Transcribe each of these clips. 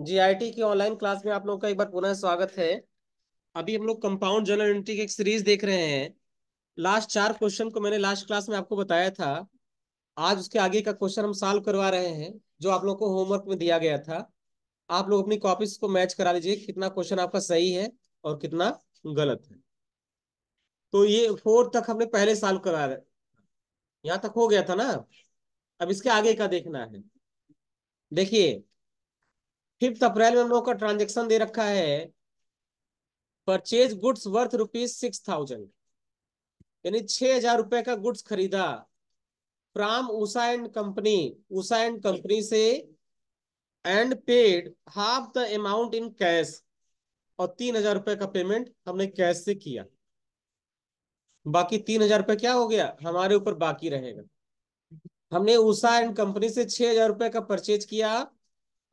GIT की online class में आप लोग का एक बार पुनः स्वागत है अभी हम लोग कंपाउंड जनरल एंट्री की एक सीरीज देख रहे हैं लास्ट चार क्वेश्चन को मैंने लास्ट क्लास में आपको बताया था आज उसके आगे का क्वेश्चन हम सॉल्व करवा रहे हैं जो आप लोग को होमवर्क में दिया गया था आप लोग अपनी कॉपीज को मैच करा लीजिए कितना क्वेश्चन आपका सही है और कितना गलत है तो ये फोर्थ तक हमने पहले सॉल्व करा रहे यहाँ तक हो गया था ना अब इसके आगे का देखना है देखिए फिफ्थ अप्रैल में हम लोग का ट्रांजेक्शन दे रखा है purchase goods worth rupees six thousand यानी छह हजार रुपए का गुड्स खरीदा from Usha and company Usha and company से and paid half the amount in cash और तीन हजार रुपए का पेमेंट हमने कैश से किया बाकी तीन हजार रुपए क्या हो गया हमारे ऊपर बाकी रहेगा हमने उषा एंड कंपनी से छह हजार रुपए का परचेज किया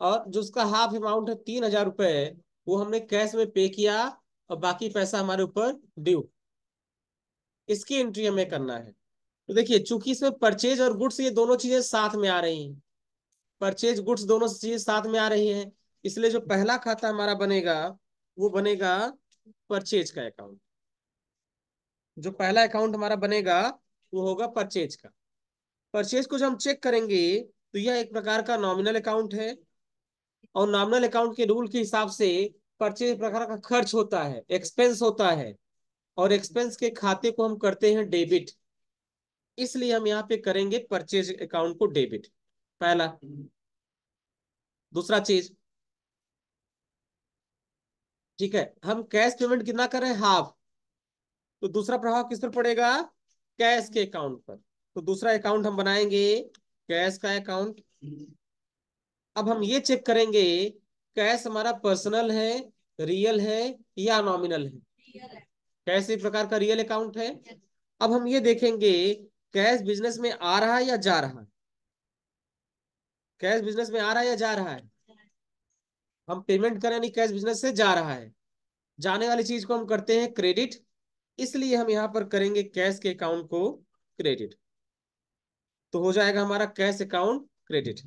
और जो उसका हाफ अमाउंट है तीन हजार रुपए है वो हमने कैश में पे किया और बाकी पैसा हमारे ऊपर ड्यू इसकी एंट्री हमें करना है तो देखिए चूंकि इसमें परचेज और गुड्स ये दोनों चीजें साथ में आ रही हैं परचेज गुड्स दोनों चीजें साथ में आ रही हैं इसलिए जो पहला खाता हमारा बनेगा वो बनेगा परचेज का अकाउंट जो पहला अकाउंट हमारा बनेगा वो होगा परचेज का परचेज को जब हम चेक करेंगे तो यह एक प्रकार का नॉमिनल अकाउंट है और नॉमिनल अकाउंट के रूल के हिसाब से परचेज प्रकार का खर्च होता है एक्सपेंस होता है और एक्सपेंस के खाते को हम करते हैं डेबिट इसलिए हम यहाँ पे करेंगे परचेज अकाउंट को डेबिट पहला दूसरा चीज ठीक है हम कैश पेमेंट कितना कर रहे हैं हाफ तो दूसरा प्रभाव किस पर पड़ेगा कैश के अकाउंट पर तो दूसरा अकाउंट हम बनाएंगे कैश का अकाउंट अब हम ये चेक करेंगे कैश हमारा पर्सनल है रियल है या नॉमिनल है कैश एक प्रकार का रियल अकाउंट है अब हम ये देखेंगे कैश बिजनेस में आ रहा है या जा रहा है कैश बिजनेस में आ रहा है या जा रहा है हम पेमेंट करें यानी कैश बिजनेस से जा रहा है जाने वाली चीज को हम करते हैं क्रेडिट इसलिए हम यहाँ पर करेंगे कैश के अकाउंट को क्रेडिट तो हो जाएगा हमारा कैश अकाउंट क्रेडिट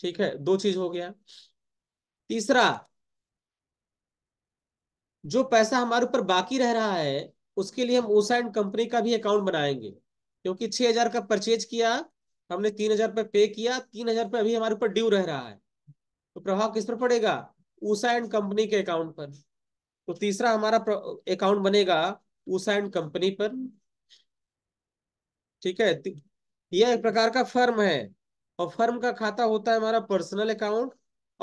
ठीक है दो चीज हो गया तीसरा जो पैसा हमारे ऊपर बाकी रह रहा है उसके लिए हम ऊषा एंड कंपनी का भी अकाउंट बनाएंगे क्योंकि छह हजार का परचेज किया हमने तीन हजार रुपये पे किया तीन हजार रुपये अभी हमारे ऊपर ड्यू रह रहा है तो प्रभाव किस पर पड़ेगा ऊषा एंड कंपनी के अकाउंट पर तो तीसरा हमारा अकाउंट बनेगा ऊषा एंड कंपनी पर ठीक है यह एक प्रकार का फर्म है और फर्म का खाता होता है हमारा पर्सनल अकाउंट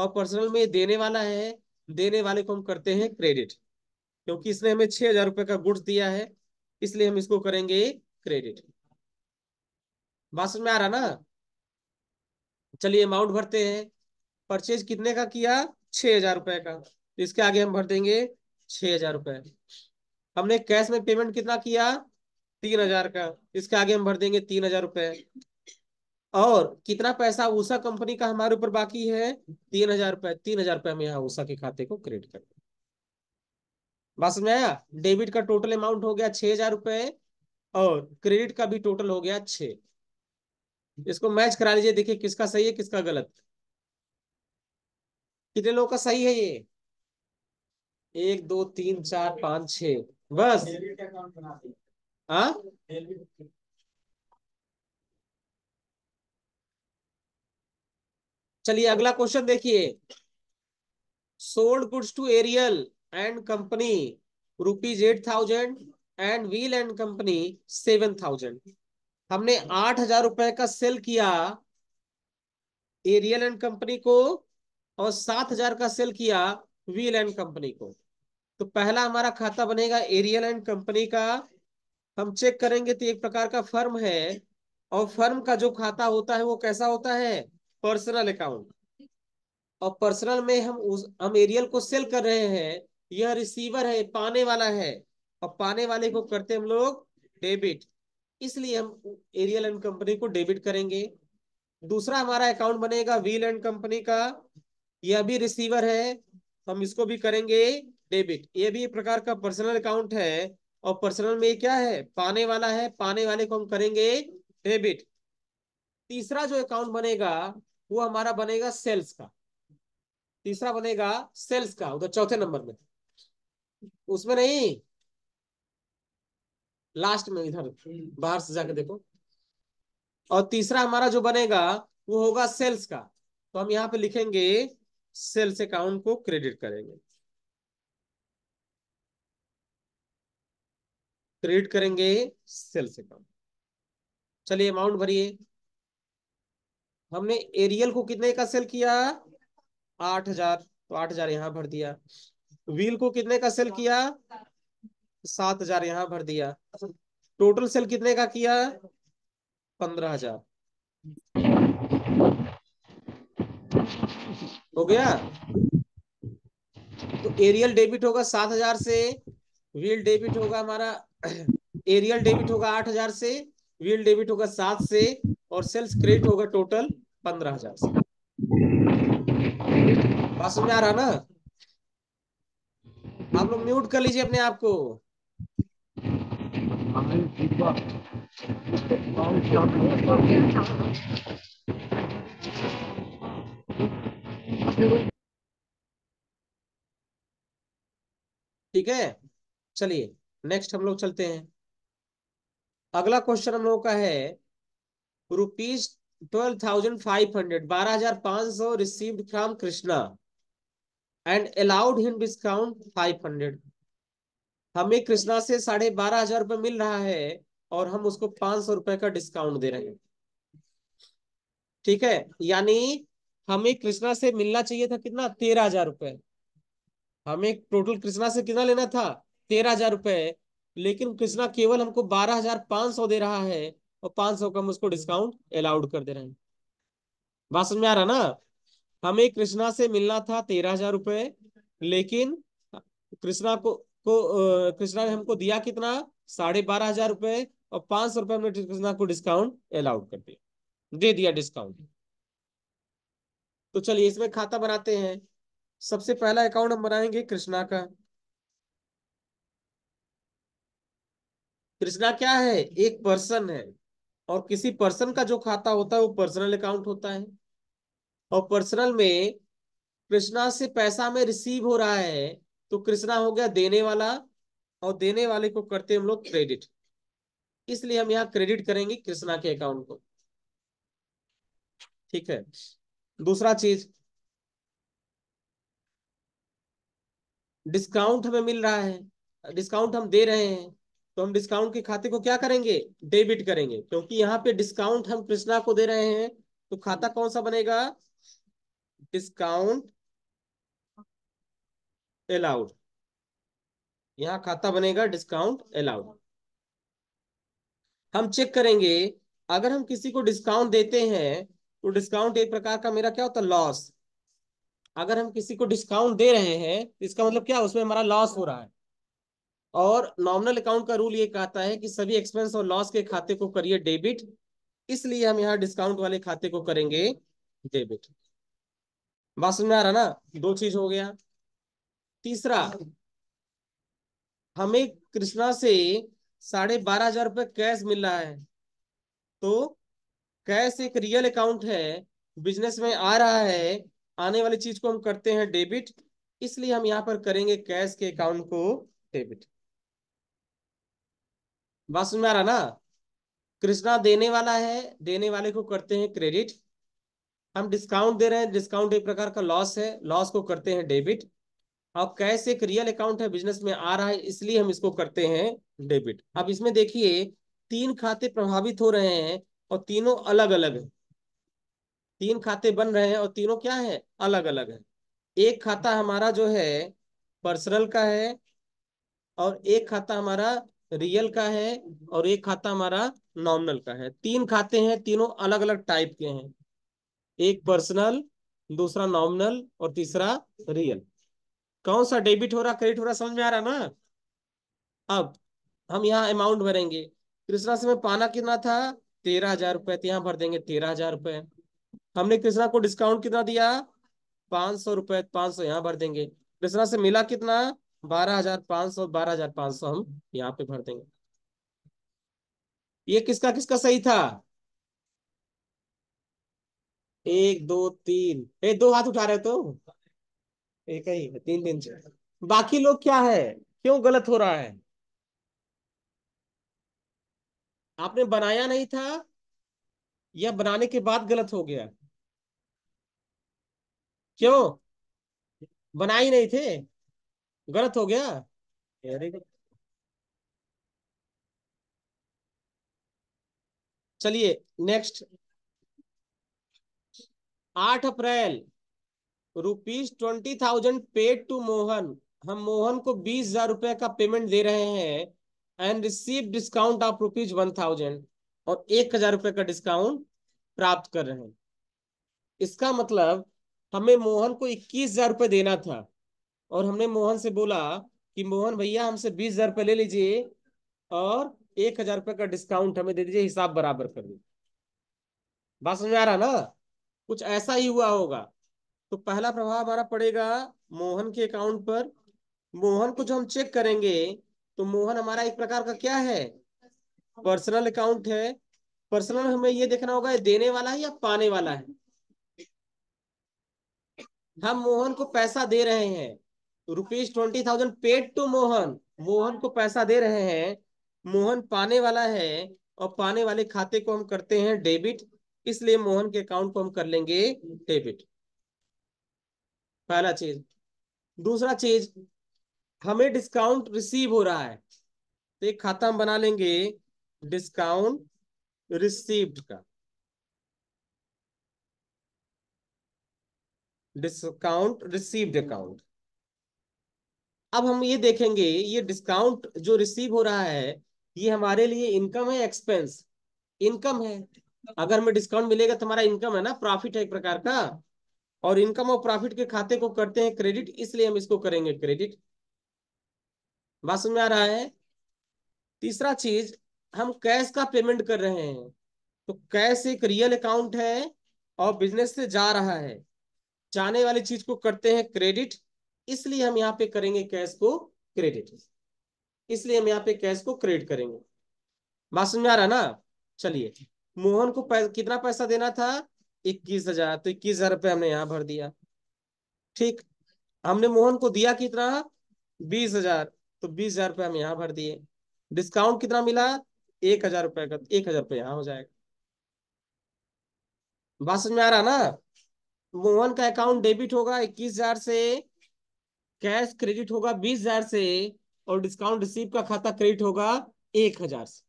और पर्सनल में देने वाला है देने वाले को हम करते हैं क्रेडिट क्योंकि इसने हमें छह हजार रुपए का गुड्स दिया है इसलिए हम इसको करेंगे क्रेडिट बात में आ रहा ना चलिए अमाउंट भरते हैं परचेज कितने का किया छह हजार रुपए का तो इसके आगे हम भर देंगे छह हजार रुपए हमने कैश में पेमेंट कितना किया तीन हजार का इसके आगे हम भर देंगे तीन हजार रुपए और कितना पैसा उषा कंपनी का हमारे ऊपर बाकी है तीन हजार रुपए तीन हजार रुपए में यहाँ उषा के खाते को क्रेडिट कर बस में आया डेबिट का टोटल अमाउंट हो गया छह हजार रुपए और क्रेडिट का भी टोटल हो गया छ इसको मैच करा लीजिए देखिए किसका सही है किसका गलत कितने लोगों का सही है ये एक दो तीन चार पांच छ बस हाँ चलिए अगला क्वेश्चन देखिए sold goods to Ariel and company rupees eight thousand and wheel and company seven thousand हमने आठ हजार रुपए का सेल किया एरियल एंड कंपनी को और सात हजार का सेल किया व्हील एंड कंपनी को तो पहला हमारा खाता बनेगा एरियल एंड कंपनी का हम चेक करेंगे तो एक प्रकार का फर्म है और फर्म का जो खाता होता है वो कैसा होता है पर्सनल अकाउंट और पर्सनल में हम उस हम एरियल को सेल कर रहे हैं यह रिसीवर है पाने वाला है और पाने वाले को करते हम लोग डेबिट इसलिए हम एरियल एंड कंपनी को डेबिट करेंगे दूसरा हमारा अकाउंट बनेगा व्हील एंड कंपनी का यह भी रिसीवर है हम इसको भी करेंगे डेबिट ये भी एक प्रकार का पर्सनल अकाउंट है और पर्सनल में क्या है पाने वाला है पाने वाले को हम करेंगे डेबिट तीसरा जो अकाउंट बनेगा वो हमारा बनेगा सेल्स का तीसरा बनेगा सेल्स का उधर चौथे नंबर में उसमें नहीं लास्ट में इधर बाहर से जाके देखो और तीसरा हमारा जो बनेगा वो होगा सेल्स का तो हम यहां पे लिखेंगे सेल्स अकाउंट को क्रेडिट करेंगे क्रेडिट करेंगे सेल्स अकाउंट चलिए अमाउंट भरिए हमने एरियल को कितने का सेल किया आठ हजार तो आठ हजार यहाँ भर दिया व्हील को कितने का सेल किया सात हजार यहाँ भर दिया टोटल सेल कितने का किया पंद्रह हजार हो गया तो एरियल डेबिट होगा सात हजार से व्हील डेबिट होगा हमारा एरियल डेबिट होगा आठ हजार से व्हील डेबिट होगा सात से और सेल्स क्रेडिट होगा टोटल पंद्रह हजार से बात समझ आ रहा ना आप लोग म्यूट कर लीजिए अपने आप को ठीक है चलिए नेक्स्ट हम लोग चलते हैं अगला क्वेश्चन हम लोगों का है rupees twelve thousand five hundred बारह हजार पांच सौ received from Krishna and allowed him discount five hundred हमें कृष्णा से साढ़े बारह हजार रुपए मिल रहा है और हम उसको पांच सौ रुपए का डिस्काउंट दे रहे हैं ठीक है यानी हमें कृष्णा से मिलना चाहिए था कितना तेरह हजार रुपए हमें टोटल कृष्णा से कितना लेना था तेरह हजार रुपए लेकिन कृष्णा केवल हमको बारह हजार पांच सौ दे रहा है और पांच सौ का हम उसको डिस्काउंट अलाउड कर दे रहे हैं बात समझ में आ रहा ना हमें कृष्णा से मिलना था तेरह हजार रुपये लेकिन कृष्णा को को कृष्णा ने हमको दिया कितना साढ़े बारह हजार रुपये और पांच सौ रुपये हमने कृष्णा को डिस्काउंट अलाउड कर दिया दे दिया डिस्काउंट तो चलिए इसमें खाता बनाते हैं सबसे पहला अकाउंट हम बनाएंगे कृष्णा का कृष्णा क्या है एक पर्सन है और किसी पर्सन का जो खाता होता है वो पर्सनल अकाउंट होता है और पर्सनल में कृष्णा से पैसा में रिसीव हो रहा है तो कृष्णा हो गया देने वाला और देने वाले को करते हम लोग क्रेडिट इसलिए हम यहाँ क्रेडिट करेंगे कृष्णा के अकाउंट को ठीक है दूसरा चीज डिस्काउंट हमें मिल रहा है डिस्काउंट हम दे रहे हैं तो हम डिस्काउंट के खाते को क्या करेंगे डेबिट करेंगे क्योंकि यहाँ पे डिस्काउंट हम कृष्णा को दे रहे हैं तो खाता कौन सा बनेगा डिस्काउंट अलाउड यहाँ खाता बनेगा डिस्काउंट अलाउड हम चेक करेंगे अगर हम किसी को डिस्काउंट देते हैं तो डिस्काउंट एक प्रकार का मेरा क्या होता है लॉस अगर हम किसी को डिस्काउंट दे रहे हैं तो इसका मतलब क्या उसमें हमारा लॉस हो रहा है और नॉमिनल अकाउंट का रूल ये कहता है कि सभी एक्सपेंस और लॉस के खाते को करिए डेबिट इसलिए हम यहाँ डिस्काउंट वाले खाते को करेंगे डेबिट बात समझ में आ रहा ना दो चीज हो गया तीसरा हमें कृष्णा से साढ़े बारह हजार रुपये कैश मिल रहा है तो कैश एक रियल अकाउंट है बिजनेस में आ रहा है आने वाली चीज को हम करते हैं डेबिट इसलिए हम यहाँ पर करेंगे कैश के अकाउंट को डेबिट बात समझ में आ रहा ना कृष्णा देने वाला है देने वाले को करते हैं क्रेडिट हम डिस्काउंट दे रहे हैं डिस्काउंट एक प्रकार का लॉस है लॉस को करते हैं डेबिट और कैश एक रियल अकाउंट है बिजनेस में आ रहा है इसलिए हम इसको करते हैं डेबिट अब इसमें देखिए तीन खाते प्रभावित हो रहे हैं और तीनों अलग अलग है तीन खाते बन रहे हैं और तीनों क्या है अलग अलग है एक खाता हमारा जो है पर्सनल का है और एक खाता हमारा रियल का है और एक खाता हमारा नॉमिनल का है तीन खाते हैं तीनों अलग अलग टाइप के हैं एक पर्सनल दूसरा नॉमिनल और तीसरा रियल कौन सा डेबिट हो रहा क्रेडिट हो रहा समझ में आ रहा ना अब हम यहाँ अमाउंट भरेंगे कृष्णा से हमें पाना कितना था तेरह हजार रुपए तो यहाँ भर देंगे तेरह हजार रुपए हमने कृष्णा को डिस्काउंट कितना दिया पांच सौ रुपए पांच सौ यहाँ भर देंगे कृष्णा से मिला कितना बारह हजार पांच सौ बारह हजार पांच सौ हम यहाँ पे भर देंगे ये किसका किसका सही था एक दो तीन ए दो हाथ उठा रहे तो एक ही है तीन चार बाकी लोग क्या है क्यों गलत हो रहा है आपने बनाया नहीं था या बनाने के बाद गलत हो गया क्यों बनाई नहीं थे गलत हो गया चलिए नेक्स्ट आठ April rupees twenty thousand paid to Mohan हम मोहन को बीस हजार रुपए का पेमेंट दे रहे हैं and receive discount of rupees one thousand और एक हजार रुपए का डिस्काउंट प्राप्त कर रहे हैं इसका मतलब हमें मोहन को इक्कीस हजार रुपए देना था और हमने मोहन से बोला कि मोहन भैया हमसे बीस हजार रुपये ले लीजिए और एक हजार रुपये का डिस्काउंट हमें दे दीजिए हिसाब बराबर कर दीजिए बात समझ आ रहा ना कुछ ऐसा ही हुआ होगा तो पहला प्रभाव हमारा पड़ेगा मोहन के अकाउंट पर मोहन को जो हम चेक करेंगे तो मोहन हमारा एक प्रकार का क्या है पर्सनल अकाउंट है पर्सनल हमें ये देखना होगा देने वाला है या पाने वाला है हम मोहन को पैसा दे रहे हैं rupees twenty thousand paid to Mohan Mohan को पैसा दे रहे हैं मोहन पाने वाला है और पाने वाले खाते को हम करते हैं डेबिट इसलिए मोहन के अकाउंट को हम कर लेंगे डेबिट पहला चीज दूसरा चीज हमें डिस्काउंट रिसीव हो रहा है तो एक खाता हम बना लेंगे डिस्काउंट रिसीव्ड का डिस्काउंट रिसीव्ड अकाउंट अब हम ये देखेंगे ये डिस्काउंट जो रिसीव हो रहा है ये हमारे लिए इनकम है एक्सपेंस इनकम है अगर हमें डिस्काउंट मिलेगा तो हमारा इनकम है ना प्रॉफिट है एक प्रकार का और इनकम और प्रॉफिट के खाते को करते हैं क्रेडिट इसलिए हम इसको करेंगे क्रेडिट बात समझ में आ रहा है तीसरा चीज हम कैश का पेमेंट कर रहे हैं तो कैश एक रियल अकाउंट है और बिजनेस से जा रहा है जाने वाली चीज को करते हैं क्रेडिट इसलिए हम यहाँ पे करेंगे कैश को क्रेडिट इसलिए हम यहाँ पे कैश को क्रेडिट करेंगे बात समझ में आ रहा ना चलिए मोहन को पैस, कितना पैसा देना था इक्कीस हजार तो इक्कीस हजार रुपये हमने यहाँ भर दिया ठीक हमने मोहन को दिया कितना बीस हजार तो बीस हजार रुपये हम यहाँ भर दिए डिस्काउंट कितना मिला एक हजार रुपये का एक हजार रुपये यहाँ हो जाएगा बात समझ में आ रहा ना मोहन का अकाउंट डेबिट होगा इक्कीस हजार से कैश क्रेडिट होगा बीस हजार से और डिस्काउंट रिसीव का खाता क्रेडिट होगा एक हजार से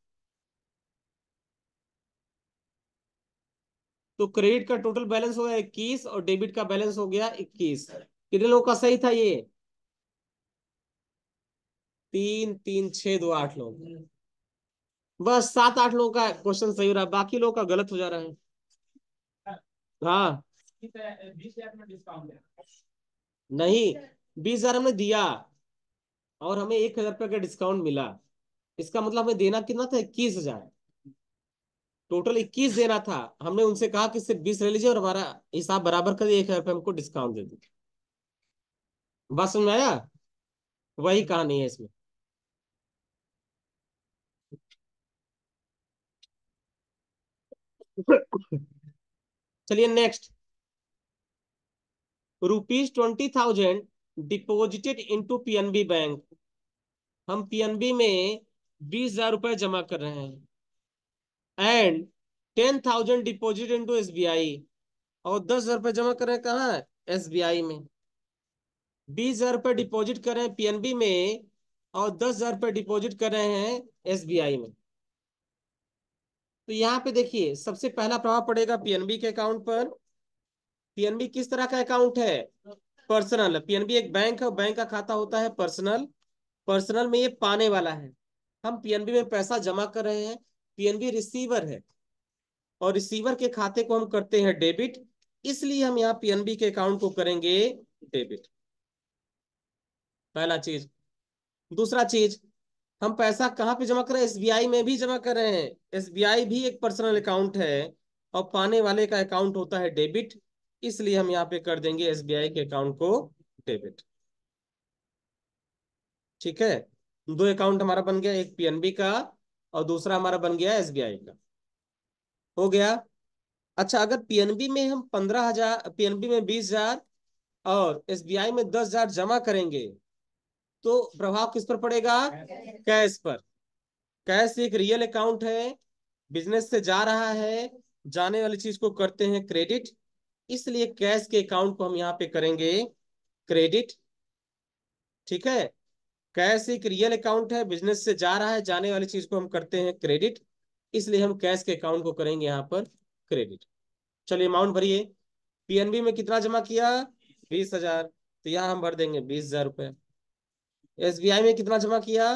तो क्रेडिट का टोटल बैलेंस हो गया इक्कीस और डेबिट का बैलेंस हो गया इक्कीस कितने लोगों का सही था ये तीन तीन छह दो आठ लोग बस सात आठ लोगों का क्वेश्चन सही हो रहा है बाकी लोगों का गलत हो जा रहा है हाँ नहीं बीस हजार हमने दिया और हमें एक हजार रुपये का डिस्काउंट मिला इसका मतलब हमें देना कितना था इक्कीस हजार टोटल इक्कीस देना था हमने उनसे कहा कि सिर्फ बीस ले लीजिए और हमारा हिसाब बराबर कर दिया एक हजार रुपये हमको डिस्काउंट दे दी बात समझ आया वही कहानी है इसमें चलिए next rupees twenty thousand deposited into PNB bank हम पीएनबी में बीस हजार रुपए जमा कर रहे हैं and ten thousand deposit into SBI और दस हजार रुपए जमा कर रहे हैं बी एसबीआई में बीस हजार रुपए डिपोजिट कर रहे हैं पीएनबी में और दस हजार रुपए डिपोजिट कर रहे हैं एसबीआई में तो यहाँ पे देखिए सबसे पहला प्रभाव पड़ेगा पीएनबी के अकाउंट पर पीएनबी किस तरह का अकाउंट है पर्सनल पीएनबी एक बैंक है बैंक का खाता होता है पर्सनल पर्सनल में ये पाने वाला है हम पीएनबी में पैसा जमा कर रहे हैं पीएनबी रिसीवर है और रिसीवर के खाते को हम करते हैं डेबिट इसलिए हम यहाँ पीएनबी के अकाउंट को करेंगे डेबिट पहला चीज दूसरा चीज हम पैसा कहाँ पे जमा कर रहे हैं एसबीआई में भी जमा कर रहे हैं एसबीआई भी एक पर्सनल अकाउंट है और पाने वाले का अकाउंट होता है डेबिट इसलिए हम यहाँ पे कर देंगे एस के अकाउंट को डेबिट ठीक है दो अकाउंट हमारा बन गया एक पीएनबी का और दूसरा हमारा बन गया एसबीआई का हो गया अच्छा अगर पीएनबी में हम पंद्रह हजार पीएनबी में बीस हजार और एसबीआई में दस हजार जमा करेंगे तो प्रभाव किस पर पड़ेगा कैश पर कैश एक रियल अकाउंट है बिजनेस से जा रहा है जाने वाली चीज को करते हैं क्रेडिट इसलिए कैश के अकाउंट को हम यहाँ पे करेंगे क्रेडिट ठीक है कैश एक रियल अकाउंट है बिजनेस से जा रहा है जाने वाली चीज को हम करते हैं क्रेडिट इसलिए हम कैश के अकाउंट को करेंगे यहाँ पर क्रेडिट चलिए अमाउंट भरिए पीएनबी में कितना जमा किया बीस हजार तो यहाँ हम भर देंगे बीस हजार रुपये एस में कितना जमा किया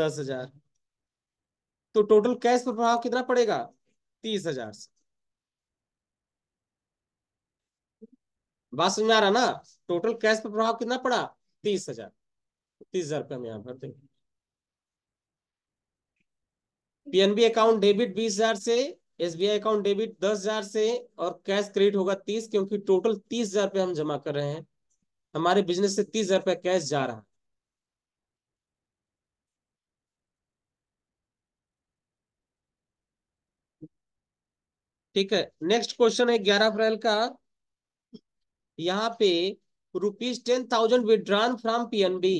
दस हजार तो टोटल कैश प्रभाव कितना पड़ेगा तीस हजार से बात समझ में आ रहा ना टोटल कैश पर प्रभाव कितना पड़ा तीस हजार तीस हजार रुपये हम यहाँ भर देंगे पीएनबी अकाउंट डेबिट बीस हजार से एसबीआई अकाउंट डेबिट दस हजार से और कैश क्रेडिट होगा तीस क्योंकि टोटल तीस हजार रुपये हम जमा कर रहे हैं हमारे बिजनेस से तीस हजार रुपया कैश जा रहा है ठीक है नेक्स्ट क्वेश्चन है ग्यारह अप्रैल का यहाँ पे rupees ten thousand withdrawn from PNB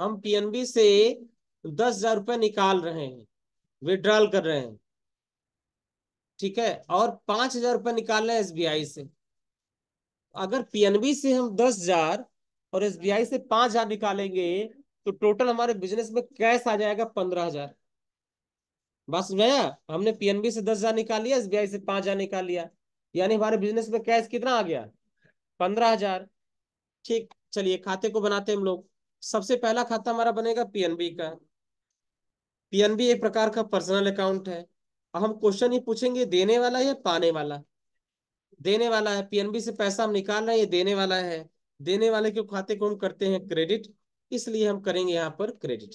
हम पीएनबी से दस हजार रुपये निकाल रहे हैं विड्रॉल कर रहे हैं ठीक है और पांच हजार रुपये निकाल रहे हैं एसबीआई से अगर पीएनबी से हम दस हजार और एसबीआई से पांच हजार निकालेंगे तो टोटल हमारे बिजनेस में कैश आ जाएगा पंद्रह हजार बस भैया हमने पीएनबी से दस हजार निकाल लिया एसबीआई से पांच हजार निकाल लिया यानी हमारे बिजनेस में कैश कितना आ गया पंद्रह हजार ठीक चलिए खाते को बनाते हैं हम लोग सबसे पहला खाता हमारा बनेगा पीएनबी का पीएनबी एक प्रकार का पर्सनल अकाउंट है और हम क्वेश्चन ही पूछेंगे देने वाला या पाने वाला देने वाला है पीएनबी से पैसा हम निकाल रहे हैं ये देने वाला है देने वाले के खाते को हम करते हैं क्रेडिट इसलिए हम करेंगे यहाँ पर क्रेडिट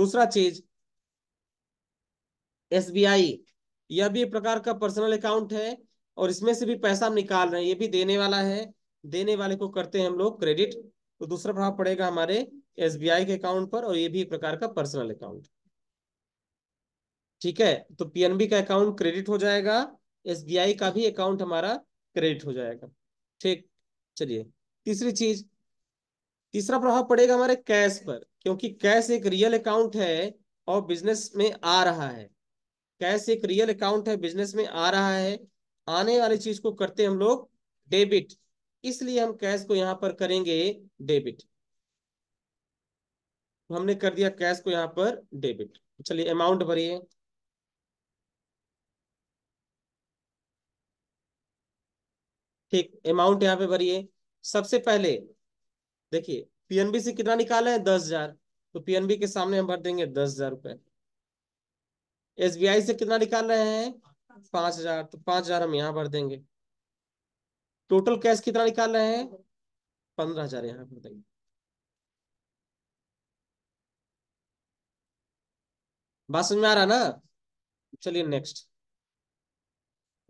दूसरा चीज एसबीआई यह भी एक प्रकार का पर्सनल अकाउंट है और इसमें से भी पैसा हम निकाल रहे हैं ये भी देने वाला है देने वाले को करते हैं हम लोग क्रेडिट तो दूसरा प्रभाव पड़ेगा हमारे एस के अकाउंट पर और ये भी एक प्रकार का पर्सनल अकाउंट ठीक है तो पीएनबी का अकाउंट क्रेडिट हो जाएगा एस का भी अकाउंट हमारा क्रेडिट हो जाएगा ठीक चलिए तीसरी चीज तीसरा प्रभाव पड़ेगा हमारे कैश पर क्योंकि कैश एक रियल अकाउंट है और बिजनेस में आ रहा है कैश एक रियल अकाउंट है बिजनेस में आ रहा है आने वाली चीज को करते हम लोग डेबिट इसलिए हम कैश को यहां पर करेंगे डेबिट हमने कर दिया कैश को यहां पर डेबिट चलिए अमाउंट भरिए ठीक अमाउंट यहां पे भरिए सबसे पहले देखिए पीएनबी से कितना निकाला है दस हजार तो पीएनबी के सामने हम भर देंगे दस हजार रुपए एसबीआई से कितना निकाल रहे हैं पांच हजार तो पांच हजार हम यहां भर देंगे टोटल कैश कितना निकाल रहे हैं पंद्रह हजार यहां भर देंगे बात समझ में आ रहा ना चलिए नेक्स्ट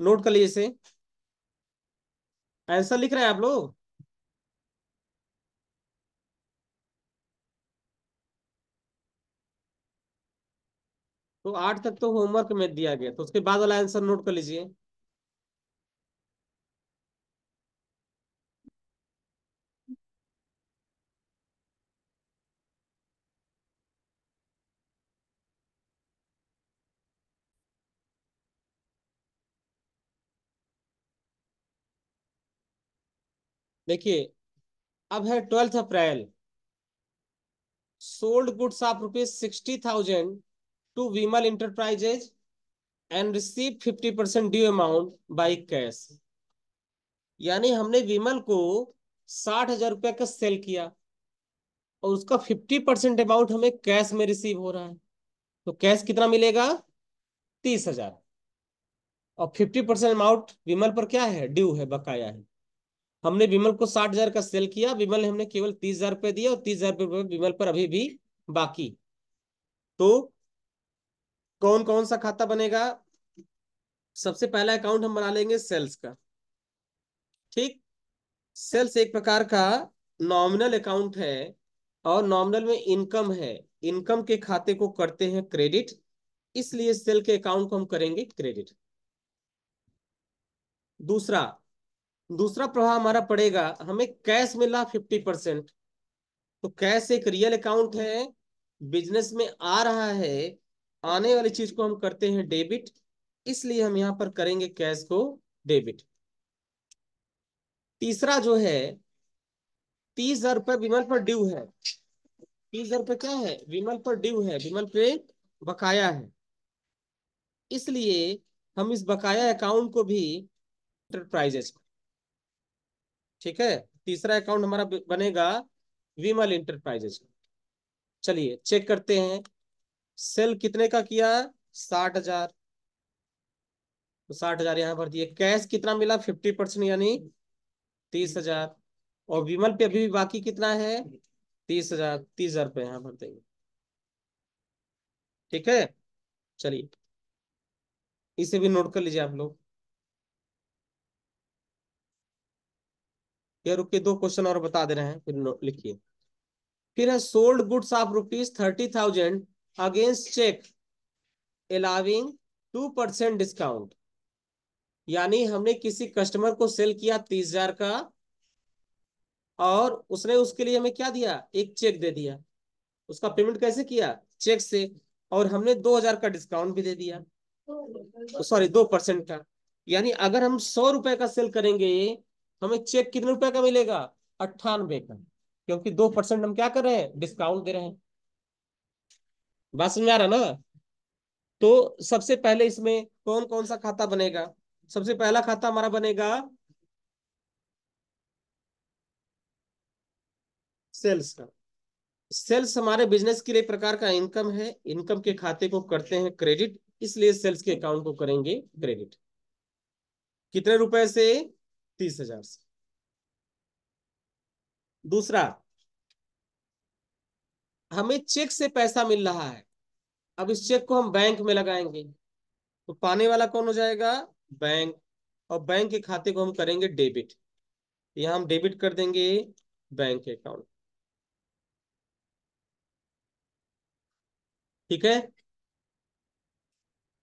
नोट कर लीजिए इसे आंसर लिख रहे हैं आप लोग तो आठ तक तो होमवर्क में दिया गया तो उसके बाद वाला आंसर नोट कर लीजिए देखिए अब है twelfth April sold goods of rupees sixty thousand to Vimal Enterprises and receive 50% due amount by cash. यानी हमने विमल को साठ हजार रुपया का सेल किया और उसका फिफ्टी परसेंट अमाउंट हमें कैश में रिसीव हो रहा है तो कैश कितना मिलेगा तीस हजार और फिफ्टी परसेंट अमाउंट विमल पर क्या है ड्यू है बकाया है हमने विमल को साठ हजार का सेल किया विमल ने हमने केवल तीस हजार रुपये दिया और तीस हजार रुपये विमल पर अभी भी बाकी तो कौन कौन सा खाता बनेगा सबसे पहला अकाउंट हम बना लेंगे सेल्स का ठीक सेल्स एक प्रकार का नॉमिनल अकाउंट है और नॉमिनल में इनकम है इनकम के खाते को करते हैं क्रेडिट इसलिए सेल के अकाउंट को हम करेंगे क्रेडिट दूसरा दूसरा प्रभाव हमारा पड़ेगा हमें कैश मिला फिफ्टी परसेंट तो कैश एक रियल अकाउंट है बिजनेस में आ रहा है आने वाली चीज को हम करते हैं डेबिट इसलिए हम यहाँ पर करेंगे कैश को डेबिट तीसरा जो है तीस हजार रुपए विमल पर ड्यू है तीस हजार रुपये क्या है विमल पर ड्यू है विमल पे बकाया है इसलिए हम इस बकाया अकाउंट को भी इंटरप्राइजेस ठीक है तीसरा अकाउंट हमारा बनेगा विमल इंटरप्राइजेस चलिए चेक करते हैं सेल कितने का किया है साठ हजार तो साठ हजार यहां पर दिए कैश कितना मिला फिफ्टी परसेंट यानी तीस हजार और विमल पे अभी भी बाकी कितना है तीस हजार तीस हजार रुपये यहां भर देंगे ठीक है चलिए इसे भी नोट कर लीजिए आप लोग या रुके दो क्वेश्चन और बता दे रहे हैं फिर लिखिए फिर है sold goods of rupees thirty thousand against cheque allowing two percent discount यानी हमने किसी कस्टमर को सेल किया तीस हजार का और उसने उसके लिए हमें क्या दिया एक चेक दे दिया उसका पेमेंट कैसे किया चेक से और हमने दो हजार का डिस्काउंट भी दे दिया सॉरी दो परसेंट का यानी अगर हम सौ रुपए का सेल करेंगे हमें चेक कितने रुपए का मिलेगा अट्ठानबे का क्योंकि दो परसेंट हम क्या कर रहे हैं डिस्काउंट दे रहे हैं बात समझ आ रहा ना तो सबसे पहले इसमें कौन कौन सा खाता बनेगा सबसे पहला खाता हमारा बनेगा सेल्स का सेल्स हमारे बिजनेस के लिए प्रकार का इनकम है इनकम के खाते को करते हैं क्रेडिट इसलिए सेल्स के अकाउंट को करेंगे क्रेडिट कितने रुपए से तीस हजार से दूसरा हमें चेक से पैसा मिल रहा है अब इस चेक को हम बैंक में लगाएंगे तो पाने वाला कौन हो जाएगा बैंक और बैंक के खाते को हम करेंगे डेबिट यहां हम डेबिट कर देंगे बैंक अकाउंट ठीक है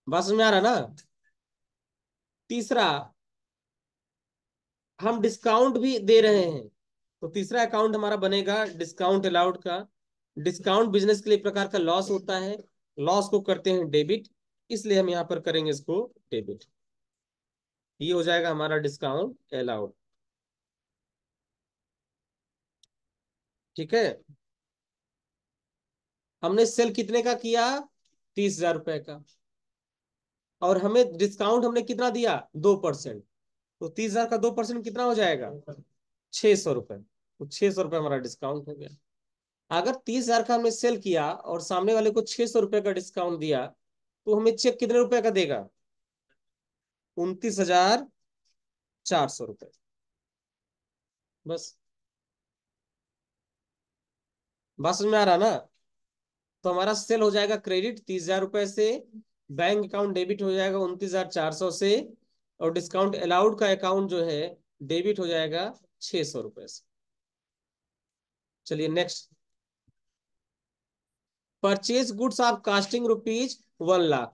बस में आ रहा ना तीसरा हम डिस्काउंट भी दे रहे हैं तो तीसरा अकाउंट हमारा बनेगा डिस्काउंट अलाउड का डिस्काउंट बिजनेस के लिए प्रकार का लॉस होता है लॉस को करते हैं डेबिट इसलिए हम यहां पर करेंगे इसको डेबिट ये हो जाएगा हमारा डिस्काउंट अलाउड ठीक है हमने सेल कितने का किया तीस हजार रुपए का और हमें डिस्काउंट हमने कितना दिया दो परसेंट तो तीस हजार का दो परसेंट कितना हो जाएगा छह सौ रुपए तो छह सौ रुपए हमारा डिस्काउंट हो गया अगर तीस हजार का हमने सेल किया और सामने वाले को छह सौ रुपए का डिस्काउंट दिया तो हमें चेक कितने रुपए का देगा उन्तीस हजार चार सौ रुपए बस बस में आ रहा ना तो हमारा सेल हो जाएगा क्रेडिट तीस हजार रुपए से बैंक अकाउंट डेबिट हो जाएगा उनतीस हजार चार सौ से और डिस्काउंट अलाउड का अकाउंट जो है डेबिट हो जाएगा छह सौ रुपए से चलिए next purchase goods of costing rupees one lakh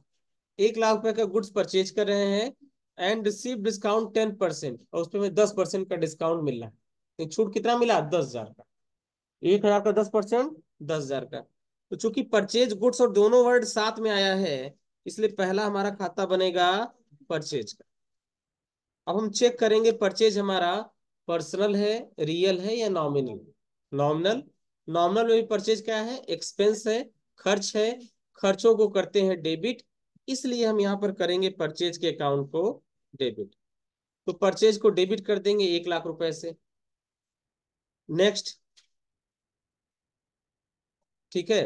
एक लाख रुपए का गुड्स परचेज कर रहे हैं and receive discount ten percent और उसमें दस परसेंट का डिस्काउंट मिल रहा है तो छूट कितना मिला दस हजार का एक हजार का दस परसेंट दस हजार का तो चूंकि परचेज गुड्स और दोनों वर्ड साथ में आया है इसलिए पहला हमारा खाता बनेगा परचेज का अब हम चेक करेंगे परचेज हमारा पर्सनल है रियल है या नॉमिनल नॉमिनल नॉर्मल में भी परचेज क्या है एक्सपेंस है खर्च है खर्चों को करते हैं डेबिट इसलिए हम यहाँ पर करेंगे परचेज के अकाउंट को डेबिट तो परचेज को डेबिट कर देंगे एक लाख रुपए से नेक्स्ट ठीक है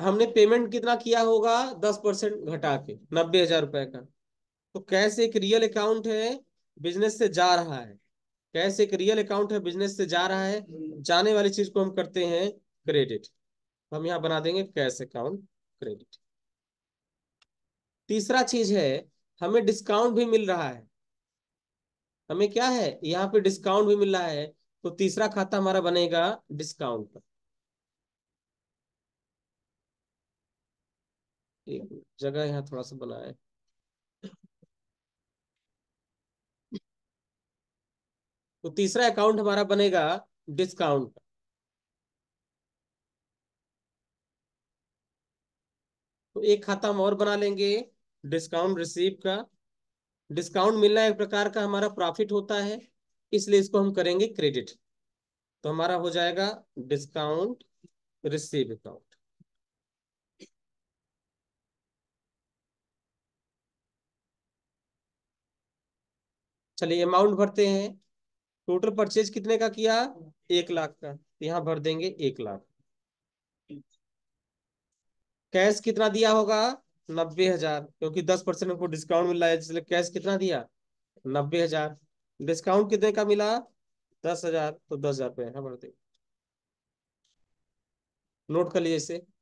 हमने पेमेंट कितना किया होगा दस परसेंट घटा के नब्बे हजार रुपए का तो कैश एक रियल अकाउंट है बिजनेस से जा रहा है कैश एक रियल अकाउंट है बिजनेस से जा रहा है जाने वाली चीज को हम करते हैं क्रेडिट हम यहाँ बना देंगे कैश अकाउंट क्रेडिट तीसरा चीज है हमें डिस्काउंट भी मिल रहा है हमें क्या है यहाँ पे डिस्काउंट भी मिल रहा है तो तीसरा खाता हमारा बनेगा डिस्काउंट पर जगह यहाँ थोड़ा सा बनाए तो तीसरा अकाउंट हमारा बनेगा डिस्काउंट तो एक खाता हम और बना लेंगे डिस्काउंट रिसीव का डिस्काउंट मिलना एक प्रकार का हमारा प्रॉफिट होता है इसलिए इसको हम करेंगे क्रेडिट तो हमारा हो जाएगा डिस्काउंट रिसीव अकाउंट चलिए अमाउंट भरते हैं टोटल परचेज कितने का किया एक लाख का तो यहाँ भर देंगे एक लाख कैश कितना दिया होगा नब्बे हजार क्योंकि दस परसेंट हमको डिस्काउंट मिल रहा है इसलिए कैश कितना दिया नब्बे हजार डिस्काउंट कितने का मिला दस हजार तो दस हजार रुपये यहां भर देंगे नोट कर लीजिए इसे